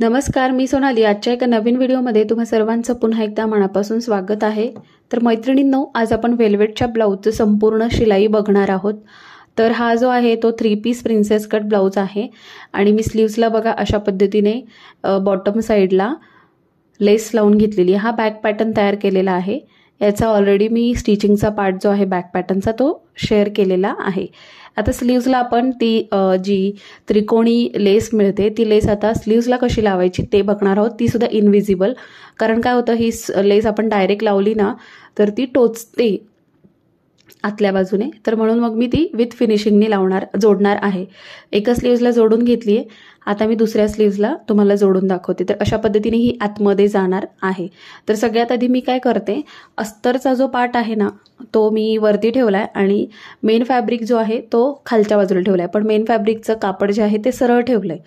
नमस्कार मी सोनाली आजच्या एका नवीन व्हिडिओमध्ये तुम्हा सर्वांचं पुन्हा एकदा मनापासून स्वागत आहे तर मैत्रिणींनो आज आपण वेल्वेटच्या ब्लाऊजचं संपूर्ण शिलाई बघणार आहोत तर हा जो आहे तो three piece princess cut blouse आहे आणि मी स्लीव्सला बघा अशा पद्धतीने बॉटम साईडला लेस लावून घेतलेली हा बॅक पॅटर्न तयार केलेला आहे याचा ऑलरेडी मी स्टिचिंगचा पार्ट जो आहे बॅक पॅटर्नचा तो शेअर केलेला आहे आता स्लीव्जला आपण ती जी त्रिकोणी लेस मिळते ती लेस आता स्लीव्जला कशी लावायची ते बघणार आहोत ती सुद्धा इनविजिबल कारण काय होतं ही लेस आपण डायरेक्ट लावली ना तर ती टोचते आतल्या बाजूने तर म्हणून मग मी ती विथ फिनिशिंगने लावणार जोडणार आहे एका स्लीव्हला जोडून घेतली आहे आता मी दुसऱ्या स्लीव्हला तुम्हाला जोडून दाखवते तर अशा पद्धतीने ही आतमध्ये जाणार आहे तर सगळ्यात आधी मी काय करते अस्तरचा जो पार्ट आहे ना तो मी वरती ठेवला आहे आणि मेन फॅब्रिक जो आहे तो खालच्या बाजूला ठेवला आहे पण मेन फॅब्रिकचं कापड जे आहे ते सरळ ठेवलं आहे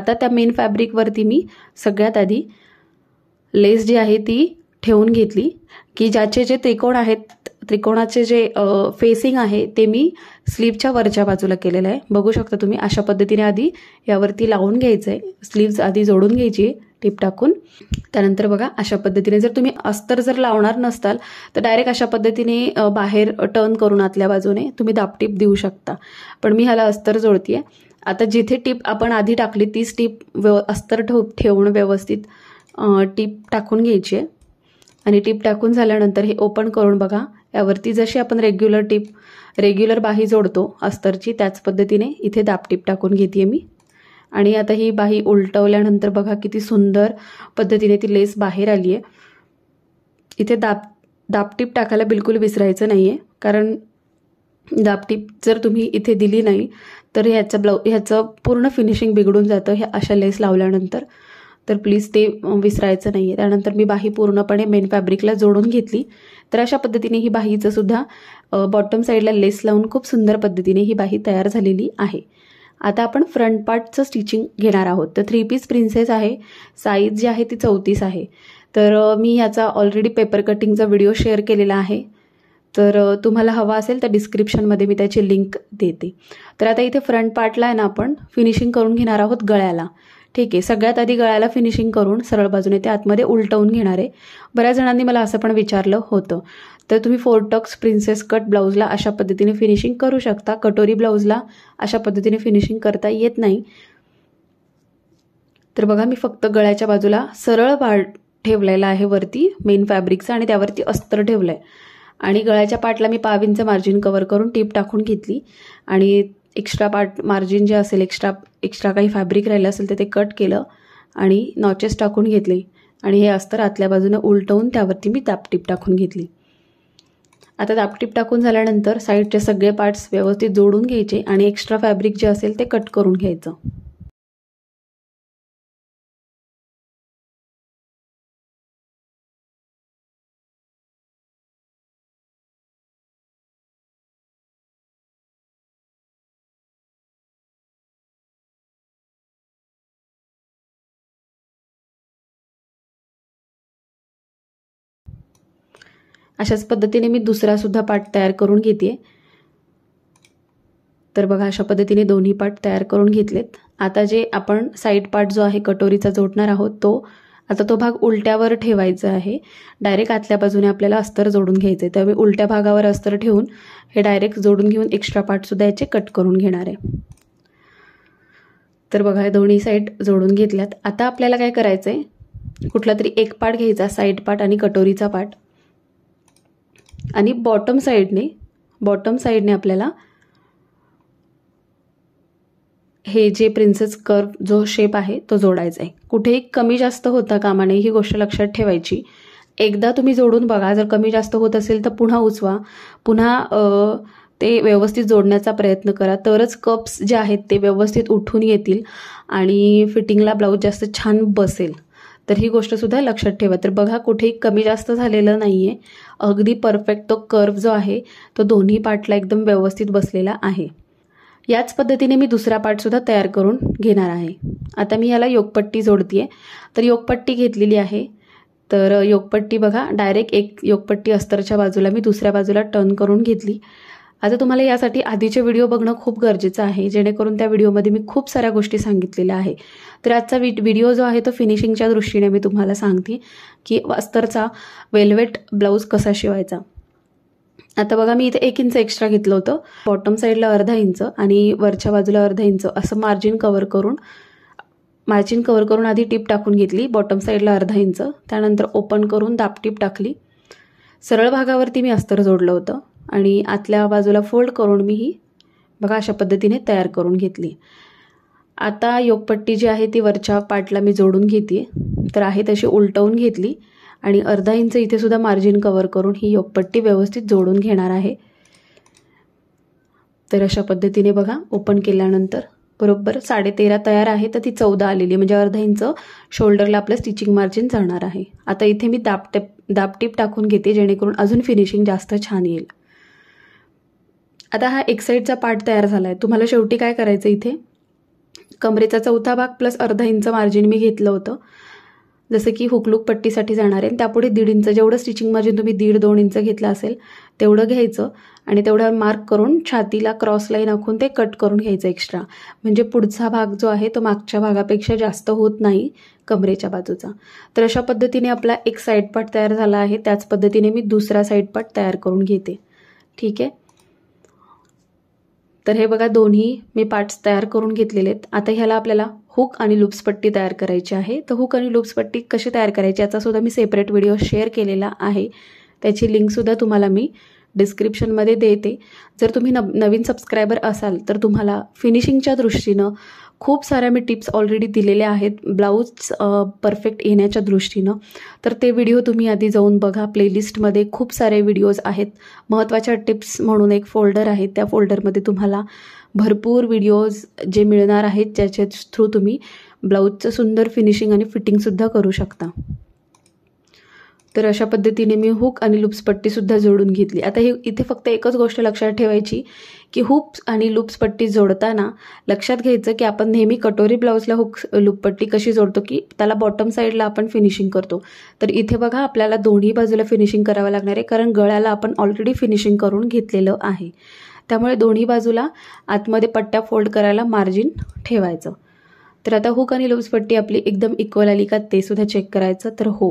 आता त्या मेन फॅब्रिकवरती मी सगळ्यात आधी लेस जी आहे ती ठेवून घेतली की ज्याचे जे त्रिकोण आहेत त्रिकोणाचे जे फेसिंग आहे ते मी स्लीवच्या वरच्या बाजूला केलेलं आहे बघू शकता तुम्ही अशा पद्धतीने आधी यावरती लावून घ्यायचं आहे स्लीव्ज आधी जोडून घ्यायची आहे टीप टाकून त्यानंतर बघा अशा पद्धतीने जर तुम्ही अस्तर जर लावणार नसताल तर डायरेक्ट अशा पद्धतीने बाहेर टर्न करून आतल्या बाजूने तुम्ही दापटीप देऊ शकता पण मी ह्याला अस्तर जोडतीये आता जिथे टीप आपण आधी टाकली तीच टीप व्यव अस्तर ठेवून व्यवस्थित टीप टाकून घ्यायची आहे आणि टीप टाकून झाल्यानंतर हे ओपन करून बघा यावरती जशी आपण रेग्युलर टीप रेग्युलर बाही जोडतो अस्तरची त्याच पद्धतीने इथे दापटीप टाकून घेते मी आणि आता ही बाही उलटवल्यानंतर बघा किती सुंदर पद्धतीने ती लेस बाहेर आली आहे इथे दाब दापटीप टाकायला बिलकुल विसरायचं नाही आहे कारण दापटीप जर तुम्ही इथे दिली नाही तर ह्याचं ब्लाउ ह्याचं पूर्ण फिनिशिंग बिघडून जातं ह्या अशा लेस लावल्यानंतर तर प्लीज ते विसरायचं नाही आहे त्यानंतर मी बाही पूर्णपणे मेन फॅब्रिकला जोडून घेतली तर अशा पद्धतीने ही बाहीचं सुद्धा बॉटम साईडला लेस लावून खूप सुंदर पद्धतीने ही बाही तयार झालेली आहे आता आपण फ्रंट पार्टचं स्टिचिंग घेणार आहोत तर थ्री पीस प्रिन्सेस आहे साईज जी आहे ती चौतीस आहे तर मी याचा ऑलरेडी पेपर कटिंगचा व्हिडिओ शेअर केलेला आहे तर तुम्हाला हवा असेल तर डिस्क्रिप्शनमध्ये मी त्याची लिंक देते तर आता इथे फ्रंट पार्टला आहे ना आपण फिनिशिंग करून घेणार आहोत गळ्याला ठीक आहे सगळ्यात आधी गळ्याला फिनिशिंग करून सरळ बाजूने ते आतमध्ये उलटवून घेणार आहे बऱ्याच जणांनी मला असं पण विचारलं होतं तर तुम्ही फोर प्रिन्सेस कट ब्लाऊजला अशा पद्धतीने फिनिशिंग करू शकता कटोरी ब्लाऊजला अशा पद्धतीने फिनिशिंग करता येत नाही तर बघा मी फक्त गळ्याच्या बाजूला सरळ पार्ट ठेवलेला आहे वरती मेन फॅब्रिकचं आणि त्यावरती अस्तर ठेवलं आहे आणि गळ्याच्या पाटला मी पाविंचं मार्जिन कवर करून टीप टाकून घेतली आणि एक्स्ट्रा पार्ट मार्जिन जे असेल एक्स्ट्रा एक्स्ट्रा काही फॅब्रिक राहिलं असेल तर ते कट केलं आणि नॉचेस टाकून घेतले आणि हे अस्तर आतल्या बाजूनं उलटवून त्यावरती मी दापटीप टाकून घेतली आता दापटीप टाकून झाल्यानंतर साईडचे सगळे पार्ट्स व्यवस्थित जोडून घ्यायचे आणि एक्स्ट्रा फॅब्रिक जे असेल ते कट करून घ्यायचं अशाच पद्धतीने मी दुसरासुद्धा पाठ तयार करून घेते तर बघा अशा पद्धतीने दोन्ही पार्ट तयार करून घेतलेत आता जे आपण साईड पार्ट जो आहे कटोरीचा जोडणार आहोत तो आता तो भाग उलट्यावर ठेवायचा आहे डायरेक्ट आतल्या बाजूने आपल्याला अस्तर जोडून घ्यायचं आहे त्यामुळे उलट्या भागावर अस्तर ठेवून हे डायरेक्ट जोडून घेऊन एक्स्ट्रा पार्टसुद्धा याचे कट करून घेणार आहे तर बघा दोन्ही साईड जोडून घेतल्यात आता आपल्याला काय करायचं आहे कुठला तरी एक पार्ट घ्यायचा साईड पार्ट आणि कटोरीचा पार्ट आणि बॉटम साईडने बॉटम साईडने आपल्याला हे जे प्रिन्सेस कर्व जो शेप आहे तो जोडायचा आहे कुठेही कमी जास्त होता कामा नये ही गोष्ट लक्षात ठेवायची एकदा तुम्ही जोडून बघा जर कमी जास्त होत असेल तर पुन्हा उचवा पुन्हा ते व्यवस्थित जोडण्याचा प्रयत्न करा तरच कप्स जे आहेत ते व्यवस्थित उठून येतील आणि फिटिंगला ब्लाऊज जास्त छान बसेल तर ही गोष्ट सुद्धा लक्षात ठेवा तर बघा कुठेही कमी जास्त झालेलं नाही आहे अगदी परफेक्ट तो कर्व जो आहे तो दोन्ही पार्टला एकदम व्यवस्थित बसलेला आहे याच पद्धतीने मी दुसरा पार्टसुद्धा तयार करून घेणार आहे आता मी याला योगपट्टी जोडते आहे तर योगपट्टी घेतलेली आहे तर योगपट्टी बघा डायरेक्ट एक योगपट्टी अस्तरच्या बाजूला मी दुसऱ्या बाजूला टर्न करून घेतली आता तुम्हाला यासाठी आधीचे व्हिडिओ बघणं खूप गरजेचं आहे जेणेकरून त्या व्हिडिओमध्ये मी खूप साऱ्या गोष्टी सांगितलेल्या आहे तर आजचा व्हिडिओ जो आहे तो फिनिशिंगच्या दृष्टीने मी तुम्हाला सांगते की अस्तरचा वेलवेट ब्लाऊज कसा शिवायचा आता बघा मी इथे एक इंच एक्स्ट्रा घेतलं होतं बॉटम साईडला अर्धा इंच आणि वरच्या बाजूला अर्धा इंच असं मार्जिन कवर करून मार्जिन कवर करून आधी टीप टाकून घेतली बॉटम साईडला अर्धा इंच त्यानंतर ओपन करून दापटीप टाकली सरळ भागावरती मी अस्तर जोडलं होतं आणि आतल्या बाजूला फोल्ड करून मी ही बघा अशा पद्धतीने तयार करून घेतली आता योगपट्टी जी आहे ती वरच्या पाटला मी जोडून घेते तर आहे तशी उलटवून घेतली आणि अर्धा इंच इथेसुद्धा मार्जिन कवर करून ही योगपट्टी व्यवस्थित जोडून घेणार आहे तर अशा पद्धतीने बघा ओपन केल्यानंतर बरोबर साडेतेरा तयार आहे तर ती चौदा आलेली म्हणजे अर्धा इंच शोल्डरला आपलं स्टिचिंग मार्जिन जाणार आहे आता इथे मी दाबटेप दाबटीप टाकून घेते जेणेकरून अजून फिनिशिंग जास्त छान येईल आता हा एक साईडचा पार्ट तयार झाला आहे तुम्हाला शेवटी काय करायचं इथे कमरेचा चौथा भाग प्लस अर्धा इंच मार्जिन मी घेतलं होतं जसं की हुकलूक पट्टीसाठी जाणार आहे त्यापुढे दीड इंच जेवढं स्टिचिंग मार्जिन तुम्ही दीड दोन इंच घेतलं असेल तेवढं घ्यायचं आणि तेवढं मार्क करून छातीला क्रॉस लाईन आखून ते कट करून घ्यायचं एक्स्ट्रा म्हणजे पुढचा भाग जो आहे तो मागच्या भागापेक्षा जास्त होत नाही कमरेच्या बाजूचा तर अशा पद्धतीने आपला एक साईड पार्ट तयार झाला आहे त्याच पद्धतीने मी दुसरा साईड पार्ट तयार करून घेते ठीक आहे तर हे बघा दोन्ही मी पार्ट्स तयार करून घेतलेले आहेत आता ह्याला आपल्याला हुक आणि लुप्सपट्टी तयार करायची आहे तर हुक आणि लुप्सपट्टी कशी तयार करायची याचासुद्धा मी सेपरेट व्हिडिओ शेअर केलेला आहे त्याची लिंकसुद्धा तुम्हाला मी डिस्क्रिप्शनमध्ये देते जर तुम्ही नवीन सबस्क्रायबर असाल तर तुम्हाला फिनिशिंगच्या दृष्टीनं खूप साऱ्या मी टिप्स ऑलरेडी दिलेल्या आहेत ब्लाऊज परफेक्ट येण्याच्या दृष्टीनं तर ते व्हिडिओ तुम्ही आधी जाऊन बघा प्लेलिस्टमध्ये खूप सारे व्हिडिओज आहेत महत्त्वाच्या टिप्स म्हणून एक फोल्डर आहे त्या फोल्डरमध्ये तुम्हाला भरपूर व्हिडिओज जे मिळणार आहेत ज्याच्या थ्रू तुम्ही ब्लाऊजचं सुंदर फिनिशिंग आणि फिटिंगसुद्धा करू शकता तर अशा पद्धतीने मी हुक आणि लुप्सपट्टीसुद्धा जोडून घेतली आता ही इथे फक्त एकच गोष्ट लक्षात ठेवायची की हुप्स आणि पट्टी जोडताना लक्षात घ्यायचं की आपण नेहमी कटोरी ब्लाऊजला हुक लुपपट्टी कशी जोडतो की त्याला बॉटम साईडला आपण फिनिशिंग करतो तर इथे बघा आपल्याला दोन्ही बाजूला फिनिशिंग करावं लागणार आहे कारण गळ्याला आपण ऑलरेडी फिनिशिंग करून घेतलेलं आहे त्यामुळे दोन्ही बाजूला आतमध्ये पट्ट्या फोल्ड करायला मार्जिन ठेवायचं तर आता हुक आणि पट्टी आपली एकदम इक्वल आली का ते सुद्धा चेक करायचं तर हो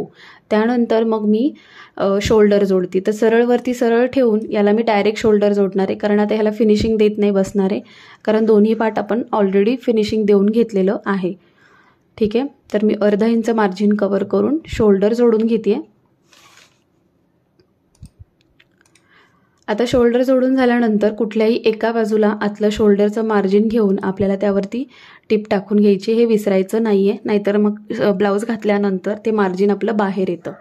त्यानंतर मग मी शोल्डर जोडती तर सरळवरती सरळ ठेवून याला मी डायरेक्ट शोल्डर जोडणार आहे कारण आता ह्याला फिनिशिंग देत नाही बसणार आहे कारण दोन्ही पार्ट आपण ऑलरेडी फिनिशिंग देऊन घेतलेलं आहे ठीक आहे तर मी अर्धा इंच मार्जिन कवर करून शोल्डर जोडून घेते आता शोल्डर जोडून झाल्यानंतर कुठल्याही एका बाजूला आतलं शोल्डरचं मार्जिन घेऊन आपल्याला त्यावरती टिप टाकून घ्यायची हे विसरायचं नाही आहे नाहीतर मग ब्लाऊज घातल्यानंतर ते मार्जिन आपलं बाहेर येतं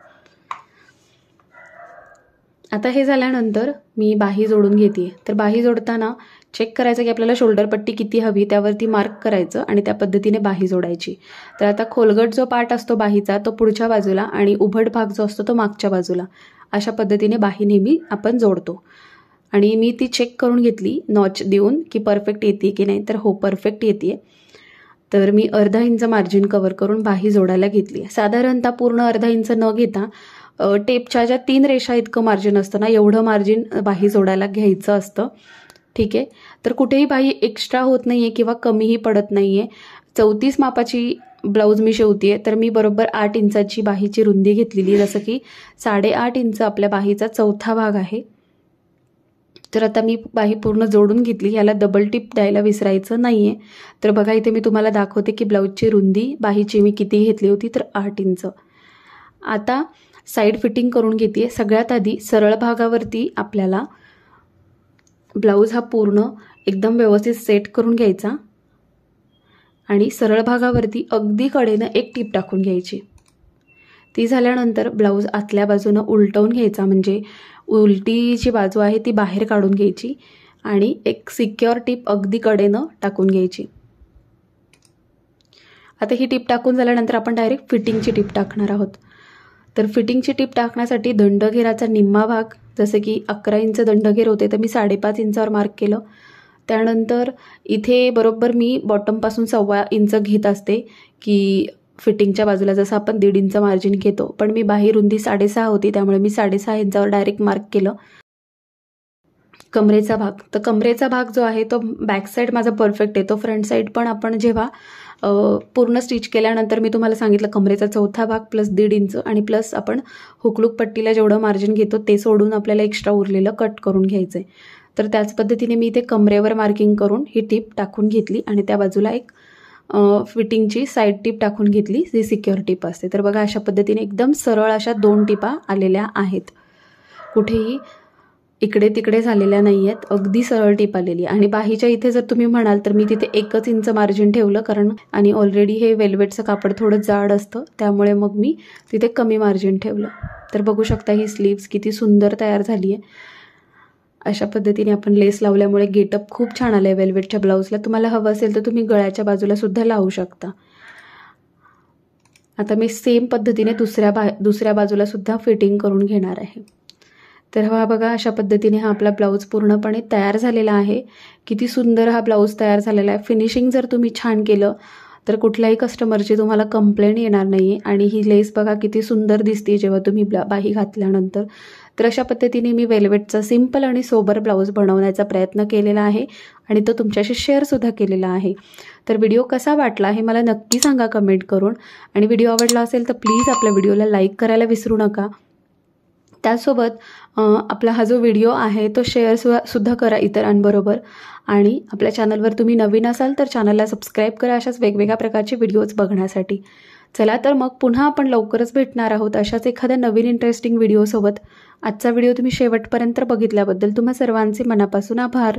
आता हे झाल्यानंतर मी बाही जोडून घेते तर बाही जोडताना चेक करायचं की आपल्याला शोल्डर पट्टी किती हवी त्यावरती मार्क करायचं आणि त्या पद्धतीने बाही जोडायची तर आता खोलगट जो पार्ट असतो बाहीचा तो पुढच्या बाजूला आणि उभट भाग जो असतो तो मागच्या बाजूला अशा पद्धतीने बाही नेहमी आपण जोडतो आणि मी ती चेक करून घेतली नॉच देऊन की परफेक्ट येते की नाही तर हो परफेक्ट येते तर मी अर्धा इंच मार्जिन कवर करून बाही जोडायला घेतली साधारणतः पूर्ण अर्धा इंच न घेता टेपच्या ज्या तीन रेषा इतकं मार्जिन असतं ना एवढं मार्जिन बाही जोडायला घ्यायचं असतं ठीक आहे तर कुठेही बाही एक्स्ट्रा होत नाही आहे किंवा कमीही पडत नाही आहे चौतीस मापाची ब्लाऊज मी शेवती आहे तर मी बरोबर आठ इंचाची बाहीची रुंदी घेतलेली जसं की साडेआठ इंच आपल्या बाहीचा चौथा भाग आहे तर आता मी बाही पूर्ण जोडून घेतली ह्याला डबल टिप द्यायला विसरायचं नाही आहे तर बघा इथे मी तुम्हाला दाखवते की ब्लाऊजची रुंदी बाहीची मी किती घेतली होती तर आठ इंच आता साईड फिटिंग करून घेते सगळ्यात आधी सरळ भागावरती आपल्याला ब्लाऊज हा पूर्ण एकदम व्यवस्थित सेट करून घ्यायचा आणि सरळ भागावरती अगदी कडेनं एक टीप टाकून घ्यायची ती झाल्यानंतर ब्लाऊज आतल्या बाजूनं उलटवून घ्यायचा म्हणजे उलटी जी बाजू आहे ती बाहेर काढून घ्यायची आणि एक सिक्युअर टीप अगदी कडेनं टाकून घ्यायची आता ही टीप टाकून झाल्यानंतर आपण डायरेक्ट फिटिंगची टीप टाकणार आहोत तर फिटिंगची टीप टाकण्यासाठी दंडघेराचा निम्मा भाग जसं की अकरा इंच दंडघेर होते तर मी साडेपाच इंचावर मार्क केलं त्यानंतर इथे बरोबर मी बॉटमपासून सव्वा इंच घेत असते की फिटिंगच्या बाजूला जसं आपण दीड इंच मार्जिन घेतो पण मी बाहेर रुंदी साडेसहा होती त्यामुळे मी साडेसहा इंचावर डायरेक्ट मार्क केलं कमरेचा भाग तर कमरेचा भाग जो आहे तो बॅक साईड माझा परफेक्ट आहे तो फ्रंट साईड पण आपण जेव्हा पूर्ण स्टिच केल्यानंतर मी तुम्हाला सांगितलं कमरेचा चौथा भाग प्लस दीड इंच आणि प्लस आपण हुकलुक पट्टीला जेवढं मार्जिन घेतो ते सोडून आपल्याला एक्स्ट्रा उरलेलं कट करून घ्यायचं आहे तर त्याच पद्धतीने मी इथे कमरेवर मार्किंग करून ही टीप टाकून घेतली आणि त्या बाजूला एक फिटिंगची साईड टीप टाकून घेतली जी सिक्युअर टीप असते तर बघा अशा पद्धतीने एकदम सरळ अशा दोन टिपा आलेल्या आहेत कुठेही इकडे तिकडे झालेल्या नाही आहेत अगदी सरळ टीप आलेली आणि बाहीच्या इथे जर तुम्ही म्हणाल तर मी तिथे एकच इंच मार्जिन ठेवलं कारण आणि ऑलरेडी हे वेल्वेटचं कापड थोडं जाड असतं त्यामुळे मग मी तिथे कमी मार्जिन ठेवलं तर बघू शकता ही स्लीव्स किती सुंदर तयार झाली आहे अशा पद्धतीने आपण लेस लावल्यामुळे गेटअप खूप छान आलं आहे वेल्वेटच्या ब्लाऊजला तुम्हाला हवं असेल तर तुम्ही गळ्याच्या बाजूला सुद्धा लावू शकता आता मी सेम पद्धतीने दुसऱ्या बा दुसऱ्या बाजूला सुद्धा फिटिंग करून घेणार आहे तर हा बघा अशा पद्धतीने हा आपला ब्लाऊज पूर्णपणे तयार झालेला आहे किती सुंदर हा ब्लाऊज तयार झालेला आहे फिनिशिंग जर तुम्ही छान केलं तर कुठल्याही कस्टमरची तुम्हाला कंप्लेंट येणार नाही आणि ही लेस बघा किती सुंदर दिसते जेव्हा तुम्ही ब्ला बाही घातल्यानंतर तर अशा पद्धतीने मी वेलवेटचा सिंपल आणि सोबर ब्लाऊज बनवण्याचा प्रयत्न केलेला आहे आणि तो तुमच्याशी शेअरसुद्धा केलेला आहे तर व्हिडिओ कसा वाटला हे मला नक्की सांगा कमेंट करून आणि व्हिडिओ आवडला असेल तर प्लीज आपल्या व्हिडिओला लाईक करायला विसरू नका त्यासोबत आपला हा जो व्हिडिओ आहे तो शेअर सुद्धा करा इतरांबरोबर आणि आपल्या चॅनलवर तुम्ही नवीन असाल तर चॅनलला सबस्क्राईब करा अशाच वेगवेगळ्या प्रकारचे व्हिडिओज बघण्यासाठी चला तर मग पुन्हा आपण लवकरच भेटणार आहोत अशाच एखाद्या नवीन इंटरेस्टिंग व्हिडिओसोबत आजचा व्हिडिओ तुम्ही शेवटपर्यंत बघितल्याबद्दल तुम्हा सर्वांचे मनापासून आभार